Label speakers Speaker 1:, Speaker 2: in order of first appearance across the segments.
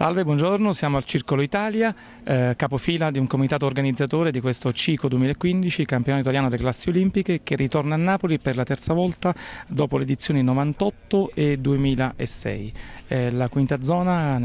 Speaker 1: Salve, buongiorno, siamo al Circolo Italia, eh, capofila di un comitato organizzatore di questo CICO 2015, campionato italiano delle classi olimpiche, che ritorna a Napoli per la terza volta dopo le edizioni 98 e 2006. Eh, la quinta zona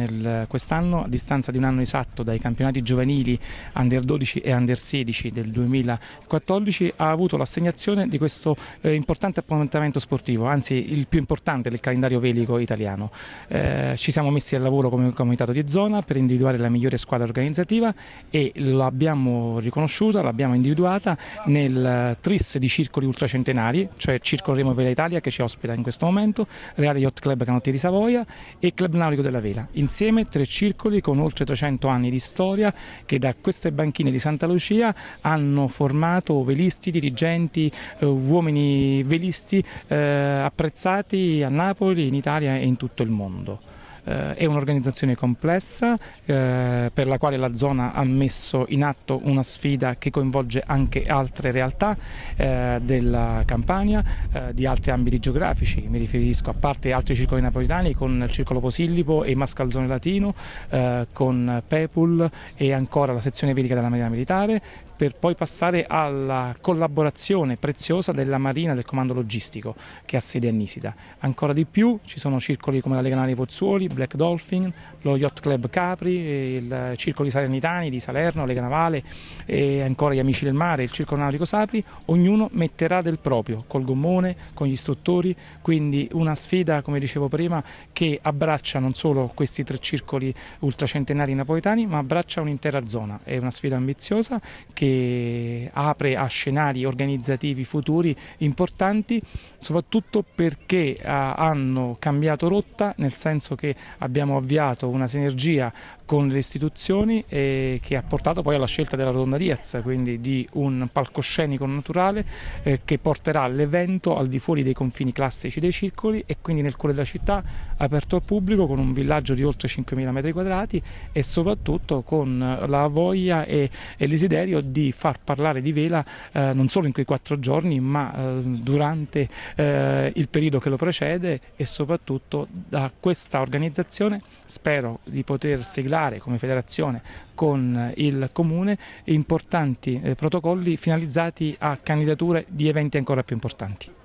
Speaker 1: quest'anno, a distanza di un anno esatto dai campionati giovanili Under 12 e Under 16 del 2014, ha avuto l'assegnazione di questo eh, importante appuntamento sportivo, anzi il più importante del calendario velico italiano. Eh, ci siamo messi al lavoro come comitato comitato di zona per individuare la migliore squadra organizzativa e l'abbiamo riconosciuta, l'abbiamo individuata nel eh, tris di circoli ultracentenari, cioè Circolo Remo Vela Italia che ci ospita in questo momento, Reale Yacht Club Canotti di Savoia e Club Naurico della Vela. Insieme tre circoli con oltre 300 anni di storia che da queste banchine di Santa Lucia hanno formato velisti, dirigenti, eh, uomini velisti eh, apprezzati a Napoli, in Italia e in tutto il mondo. Eh, è un'organizzazione complessa eh, per la quale la zona ha messo in atto una sfida che coinvolge anche altre realtà eh, della Campania, eh, di altri ambiti geografici, mi riferisco a parte altri circoli napoletani con il circolo Posillipo e Mascalzone Latino, eh, con Pepul e ancora la sezione velica della Marina Militare, per poi passare alla collaborazione preziosa della Marina del Comando Logistico che ha sede a Nisida. Ancora di più ci sono circoli come la Lega Nari Pozzuoli, Black Dolphin, lo Yacht Club Capri, il Circolo di Salernitani di Salerno, Lega Navale e ancora gli Amici del Mare, il Circolo Nautico Sapri, ognuno metterà del proprio, col gommone, con gli istruttori, quindi una sfida, come dicevo prima, che abbraccia non solo questi tre circoli ultracentenari napoletani, ma abbraccia un'intera zona. È una sfida ambiziosa che apre a scenari organizzativi futuri importanti, soprattutto perché eh, hanno cambiato rotta, nel senso che abbiamo avviato una sinergia con le istituzioni che ha portato poi alla scelta della Rotonda Diaz, quindi di un palcoscenico naturale eh, che porterà l'evento al di fuori dei confini classici dei circoli e quindi nel cuore della città aperto al pubblico con un villaggio di oltre 5.000 metri quadrati e soprattutto con eh, la voglia e, e l'esiderio di far parlare di vela eh, non solo in quei quattro giorni ma eh, durante eh, il periodo che lo precede e soprattutto da questa organizzazione organizzazione, spero di poter siglare come federazione con il Comune importanti eh, protocolli finalizzati a candidature di eventi ancora più importanti.